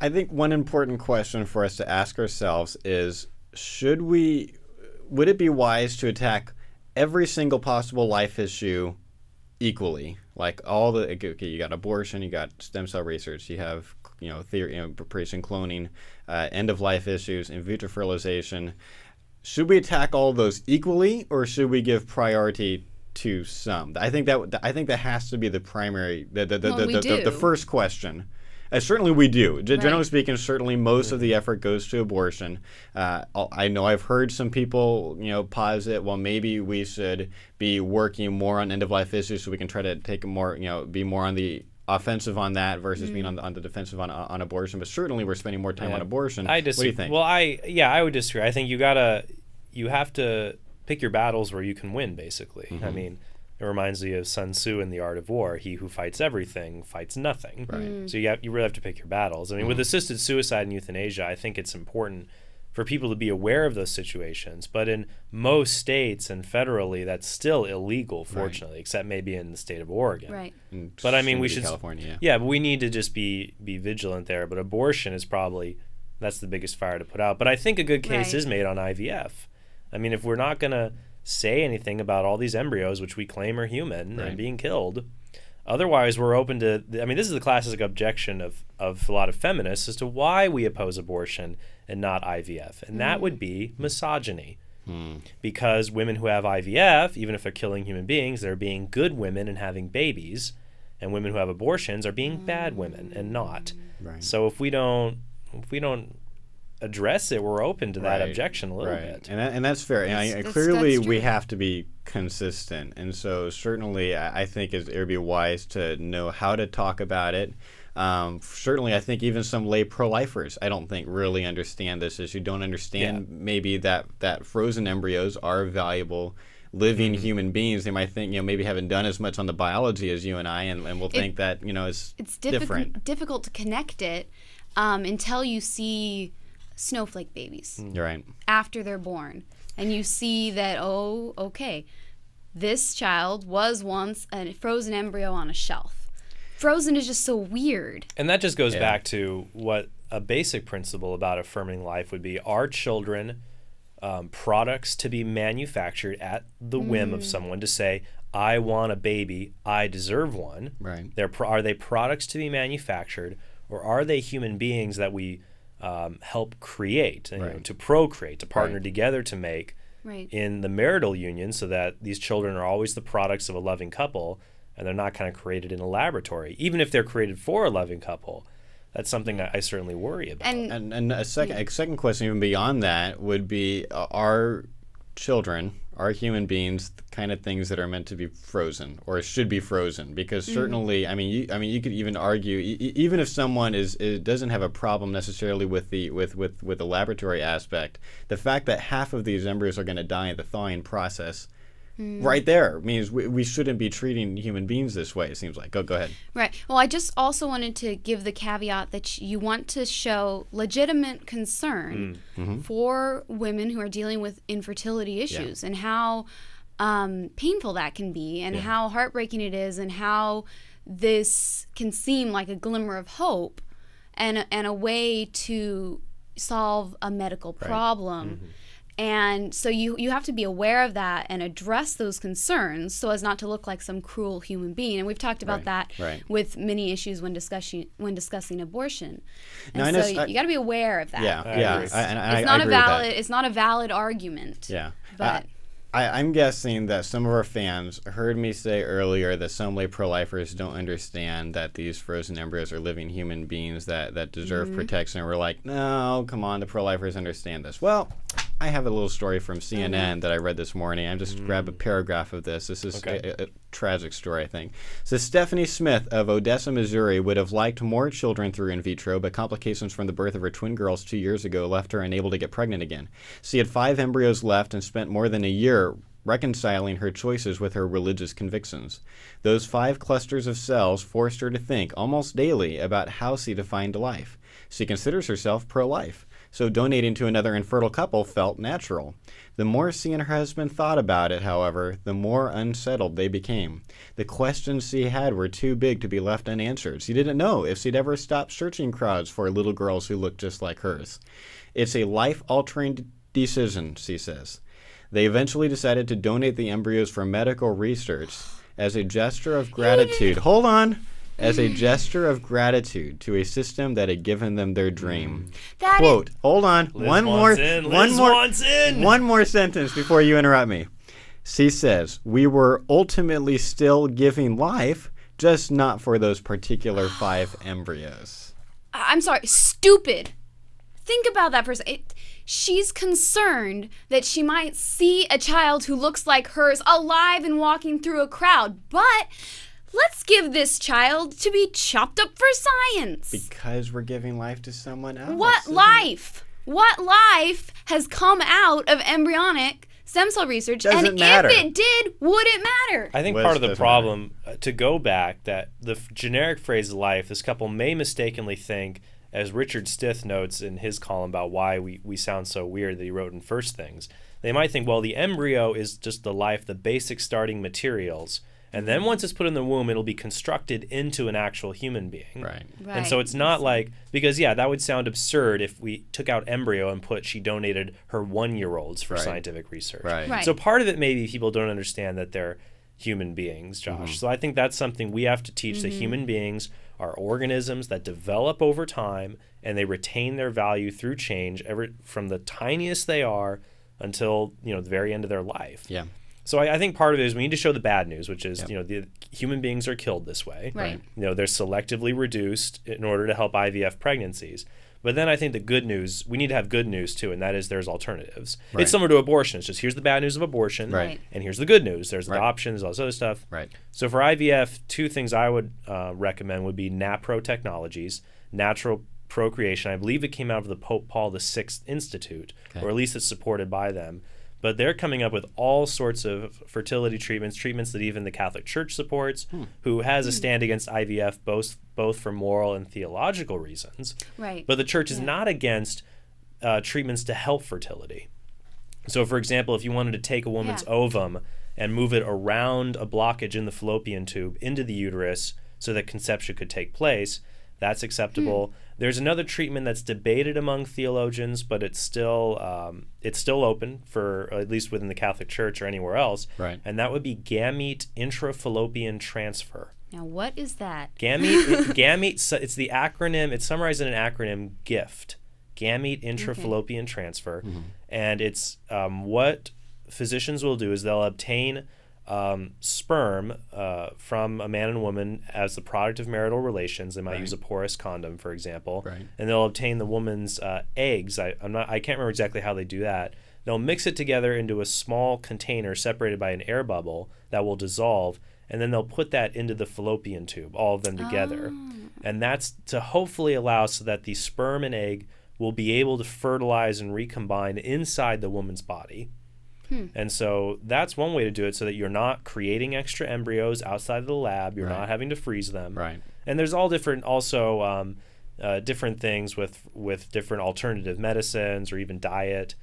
I think one important question for us to ask ourselves is should we would it be wise to attack every single possible life issue equally? Like all the okay, you got abortion, you got stem cell research, you have you know theory, you know, preparation cloning, uh, end of life issues, in vitro fertilization. Should we attack all those equally, or should we give priority to some? I think that I think that has to be the primary the the, the, the, the, the first question uh, certainly, we do. G- right. Generally speaking, certainly most mm-hmm. of the effort goes to abortion. Uh, I know I've heard some people, you know, posit, well, maybe we should be working more on end of life issues so we can try to take more, you know, be more on the offensive on that versus mm-hmm. being on mm. the, on the defensive on, on abortion. But certainly, we're spending more time yeah. on abortion. I disagree. What do you think? Well, I yeah, I would disagree. I think you gotta you have to pick your battles where you can win. Basically, mm-hmm. I mean, it reminds me of Sun Tzu in The Art of War. He who fights everything fights nothing. Right. Mm. So you, have, you really have to pick your battles. I mean, mm. with mm-hmm. assisted suicide and euthanasia, I think it's important for people to be aware of those situations. But in most states and federally, that's still illegal, fortunately, right. except maybe in the state of Oregon. Right. but I mean, we should California. Yeah. yeah, but we need to just be be vigilant there. But abortion is probably that's the biggest fire to put out. But I think a good case right. is made on IVF. I mean, if we're not gonna say anything about all these embryos, which we claim are human right. and being killed. Otherwise, we're open to. I mean, this is the classic objection of, of a lot of feminists as to why we oppose abortion and not IVF. And mm. that hmm. would be misogyny. Mm. Because women who have IVF, even if they're killing human beings, they're being good women and having babies. And women who have abortions are being bad women and not. Right. So if we don't if we don't address it, we're open to that right. objection a little right. bit. And, that, and that's fair. That's, and I, clearly, we have to be consistent. And so, certainly, I, I think it would be wise to know how to talk about it. Um, certainly, I think even some lay pro-lifers, I don't think really understand this issue. Don't understand yeah. maybe that that frozen embryos are valuable living mm-hmm. human beings, they might think, you know, maybe haven't done as much on the biology as you and I, and, and will it, think that, you know, it's, it's diffi- different. difficult to connect it um, until you see snowflake babies. Mm. You're right. After they're born. And you see that, oh, okay, this child was once a frozen embryo on a shelf. Frozen is just so weird. And that just goes yeah. back to what a basic principle about affirming life would be our children um, products to be manufactured at the whim of mm. someone to say, I want a baby, I deserve one. Right. They're, are they products to be manufactured, or are they human beings that we um, help create, right. you know, to procreate, to partner right. together to make right. in the marital union so that these children are always the products of a loving couple and they're not kind of created in a laboratory, even if they're created for a loving couple. That's something that I certainly worry about. And, and, and a, sec- yeah. a second question, even beyond that, would be uh, are children are human beings the kind of things that are meant to be frozen or should be frozen? Because mm-hmm. certainly, mm-hmm. I mean, you, I mean, you could even argue, e- even if someone is, is, doesn't have a problem necessarily with the with, with with the laboratory aspect, the fact that half of these embryos are going to die in the thawing process mm. right there means we, we shouldn't be treating human beings this way it seems like go go ahead right well i just also wanted to give the caveat that you want to show legitimate concern mm. mm-hmm. for women who are dealing with infertility issues yeah. and how um, painful that can be and yeah. how heartbreaking it is and how this can seem like a glimmer of hope and, and a way to solve a medical problem right. mm-hmm. And so you you have to be aware of that and address those concerns so as not to look like some cruel human being. And we've talked about right, that right. with many issues when discussing when discussing abortion. And now, so I know, you got to be aware of that. Yeah, I yeah. it's, it's not a valid it's not a valid argument. Yeah, but. Uh, I, am guessing that some of our fans heard me say earlier that some lay pro-lifers don't understand that these frozen embryos are living human beings that, that deserve mm-hmm. protection. And we're like, no, come on, the pro-lifers understand this. Well, I have a little story from CNN mm-hmm. that I read this morning. I'm just mm. grab a mm. paragraph of this. This is okay. a, a, tragic story, I think. So Stephanie Smith of Odessa, Missouri, would have liked more children through in vitro, but complications from the birth of her twin girls two years ago left her unable to get pregnant again. She had five embryos left and spent more than a year reconciling her choices with her religious convictions. Those five clusters of cells forced her to think almost daily about how she defined life. She considers herself pro life so donating to another infertile couple felt natural. The more she and her husband thought about it, however, the more unsettled they became. The questions she had were too big to be left unanswered. She didn't know if she'd ever stop searching crowds for little girls who looked just like hers. It's a life altering decision, she says. They eventually decided to donate the embryos for medical research as a gesture of gratitude. Hold on as a gesture of gratitude to a system that had given them their dream. Mm. That Quote, is- hold on, Liz one more, in. one Liz more, wants in. one more sentence before you interrupt me. She says, we were ultimately still giving life, just not for those particular five embryos. I- am sorry, stupid. Think about that person. she's concerned that she might see a child who looks like hers alive and walking through a crowd, but Let's give this child to be chopped up for science. Because we're giving life to someone else. What life? It? What life has come out of embryonic stem cell research? Doesn't and matter. if it did, would it matter? I think part of the problem matter. Uh, to go back that the generic phrase life, this couple may mistakenly think as Richard Stith notes in his column about why we, we sound so weird that he wrote in First Things, they might think, well, the embryo is just the life, the basic starting materials and then once it's put in the womb, it'll be constructed into an actual human being. Right. right. And so it's not like, because, yeah, that would sound absurd if we took out embryo and put she donated her one year olds for right. scientific research. Right. right. So part of it, maybe people don't understand that they're human beings, Josh. Mm-hmm. So I think that's something we have to teach mm-hmm. that human beings are organisms that develop over time and they retain their value through change ever from the tiniest they are until you know the very end of their life. Yeah. So I, I, think part of it is we need to show the bad news, which is yep. you know the human beings are killed this way. Right. You know they're selectively reduced in order to help IVF pregnancies. But then I think the good news we need to have good news too, and that is there's alternatives. Right. It's similar to abortion. It's just here's the bad news of abortion, right. and here's the good news. There's right. all this other stuff. Right. So for IVF, two things I would uh, recommend would be NAPRO technologies, natural procreation. I believe it came out of the Pope Paul VI Institute, okay. or at least it's supported by them but they're coming up with all sorts of fertility treatments, treatments that even the Catholic Church supports, hmm. who has a hmm. stand against IVF both both for moral and theological reasons. Right. But the church is yeah. not against uh, treatments to help fertility. So, for example, if you wanted to take a woman's yeah. ovum and move it around a blockage in the fallopian tube into the uterus so that conception could take place, that's acceptable. Hmm. There's another treatment that's debated among theologians, but it's still um, it's still open for at least within the Catholic Church or anywhere else. Right. And that would be gamete intrafallopian transfer. Now, what is that? Gamete. gamete. It's the acronym. It's summarized in an acronym: GIFT, gamete intrafallopian okay. transfer, mm-hmm. and it's um, what physicians will do is they'll obtain um, sperm uh, from a man and woman as the product of marital relations. They might right. use a porous condom, for example, right. and they'll obtain the woman's uh, eggs. I, am not. I can't remember exactly how they do that. They'll mix it together into a small container separated by an air bubble that will dissolve, and then they'll put that into the fallopian tube, all of them together, oh. and that's to hopefully allow so that the sperm and egg will be able to fertilize and recombine inside the woman's body. Hmm. And so that's one way to do it so that you're not creating extra embryos outside of the lab. You're right. not having to freeze them. Right. And there's all different, also, um, uh, different things with, with different alternative medicines or even diet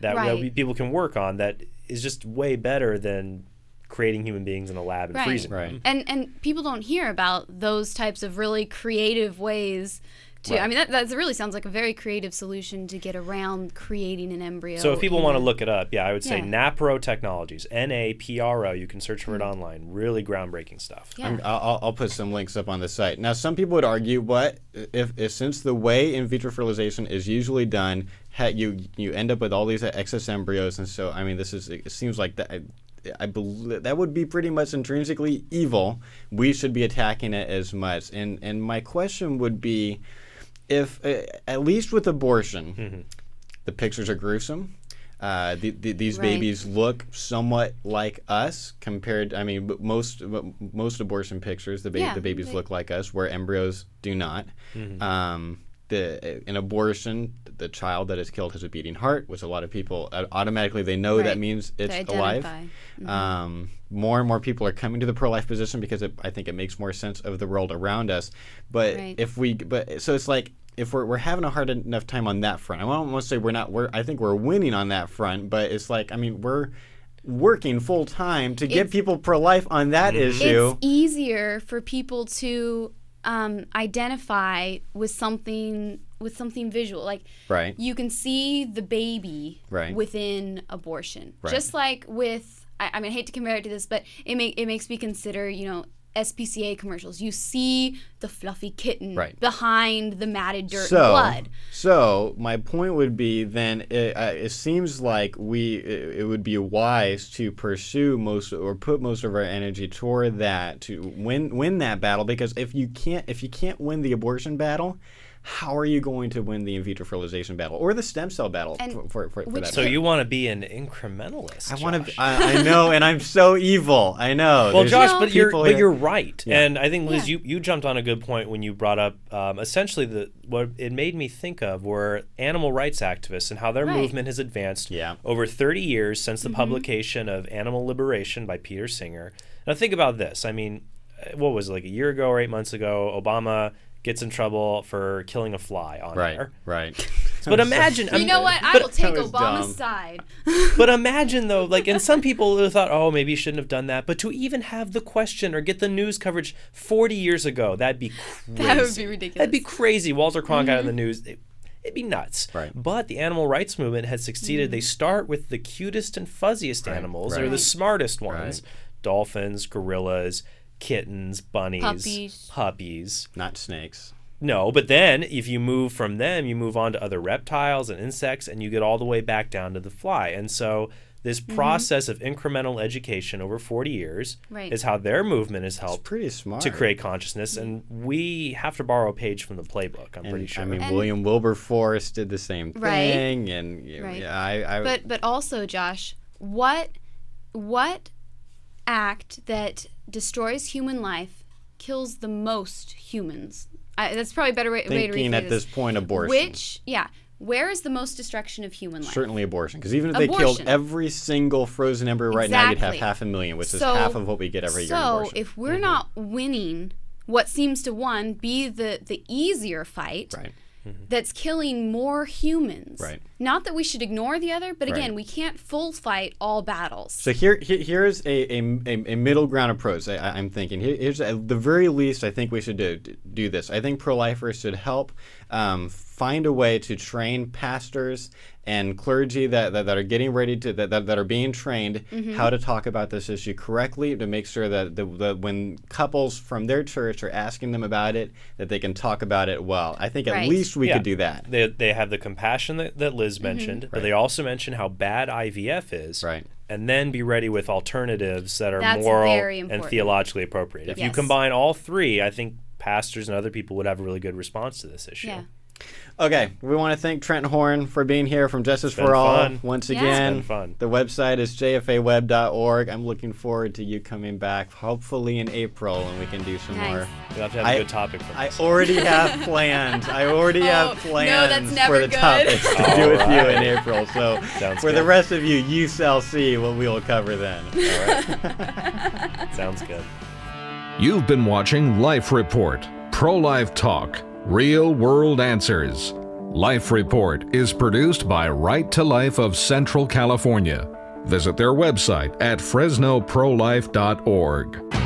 that, right. people can work on that is just way better than creating human beings in a lab and right. freezing right. them. And, and people don't hear about those types of really creative ways too. Right. I mean, that, that really sounds like a very creative solution to get around creating an embryo. So if people want to look it up, yeah, I would say yeah. NAPRO Technologies, N-A-P-R-O. You can search for mm-hmm. it hmm. online. Really groundbreaking stuff. Yeah. I'll, I'll, put some links up on the site. Now, some people would argue, what if, if since the way in vitro fertilization is usually done, you you end up with all these excess embryos, and so I mean, this is it seems like that. I, I believe that would be pretty much intrinsically evil. We should be attacking it as much. And and my question would be, if uh, at least with abortion, mm-hmm. the pictures are gruesome. Uh, the, the, these right. babies look somewhat like us compared. I mean, most most abortion pictures, the, ba- yeah, the babies they, look like us, where embryos do not. Mm-hmm. Um, the an abortion, the child that is killed has a beating heart, which a lot of people uh, automatically they know right. that means it's alive. Mm-hmm. Um, more and more people are coming to the pro-life position because it, I think it makes more sense of the world around us. But right. if we, but so it's like if we're, we're having a hard enough time on that front. I don't want to say we're not. We're I think we're winning on that front, but it's like I mean we're working full time to it's, get people pro life on that mm-hmm. issue. It's easier for people to um, identify with something with something visual like right you can see the baby right. within abortion right. just like with I, I mean I hate to compare it to this but it make, it makes me consider you know SPCA commercials. You see the fluffy kitten right. behind the matted dirt so, blood. So my point would be then it, uh, it seems like we it, it, would be wise to pursue most or put most of our energy toward that to win win that battle because if you can't if you can't win the abortion battle, how are you going to win the in vitro fertilization battle or the stem cell battle for, for, for, for that? So you want to be an incrementalist? I want to. I, I, know, and I'm so evil. I know. Well, There's Josh, but you're here. but you're right, yeah. and I think Liz, yeah. you you jumped on a good point when you brought up um, essentially the what it made me think of were animal rights activists and how their right. movement has advanced yeah. over 30 years since the mm-hmm. publication of Animal Liberation by Peter Singer. Now think about this. I mean, uh, what was it, like a year ago or eight months ago, Obama gets in trouble for killing a fly on right, air. Right. But imagine, you um, know what? I but, will take Obama's dumb. side. but imagine though, like, and some people thought, oh, maybe you shouldn't have done that. But to even have the question or get the news coverage 40 years ago, that'd be crazy. That would be ridiculous. That'd be crazy. Walter Cronkite mm-hmm. on the mm-hmm. news. It, it'd be nuts. Right. But the animal rights movement has succeeded. Mm. They mm-hmm. start with the cutest and fuzziest right. animals. Right. They're the smartest ones: dolphins, gorillas, kittens, bunnies, puppies. puppies. Not snakes. No, but then if you move from them, you move on to other reptiles and insects, and you get all the way back down to the fly. And so this mm-hmm. process of incremental education over 40 years right. is how their movement has helped pretty smart. to create consciousness and we have to borrow a page from the playbook i'm and, pretty sure i mean and william wilberforce did the same right? thing and you know, right. yeah I, I but but also josh what what act that destroys human life kills the most humans. that's probably a better way, way to read at this. this point abortion. Which, yeah, where is the most destruction of human life? Certainly abortion, because even if abortion. they killed every single frozen embryo right exactly. now, you'd have half a million, which so, is half of what we get every so year. So if we're mm-hmm. not winning what seems to one be the the easier fight, right mm-hmm. that's killing more humans. Right. Not that we should ignore the other, but again, right. we can't full fight all battles. So here, here's a, a, a middle ground approach. I, am thinking here's the very least. I think we should do do this. I think pro-lifers should help um, find a way to train pastors and clergy that, that, that are getting ready to that, that, that are being trained mm-hmm. how to talk about this issue correctly to make sure that, the, that when couples from their church are asking them about it that they can talk about it well i think right. at least we yeah. could do that they, they have the compassion that, that liz mm-hmm. mentioned but they also mention how bad ivf is right and then be ready with alternatives that are That's moral and theologically appropriate if yes. you combine all three i think pastors and other people would have a really good response to this issue yeah. Okay, we want to thank Trent Horn for being here from Justice for All fun. once yeah. again. fun. The website is jfaweb.org. I'm looking forward to you coming back, hopefully in April, and we can do some nice. more. We have to have I, a good topic. For I already have plans. I already oh, have plans no, for the good. topics to all do with right. you in April. So Sounds for good. the rest of you, you shall see what we will cover then. Sounds good. You've been watching Life Report, pro-life talk Real World Answers. Life Report is produced by Right to Life of Central California. Visit their website at fresnoprolife.org.